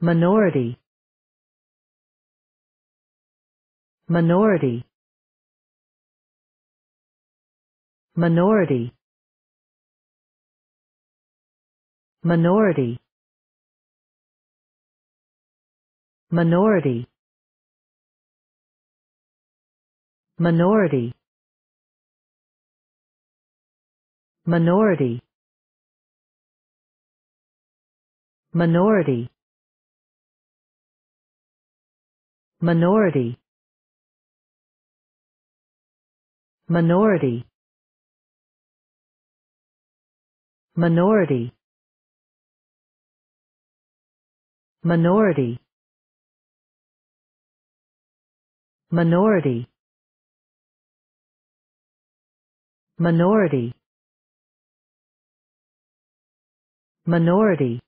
minority minority minority minority minority minority minority minority minority minority minority minority minority minority minority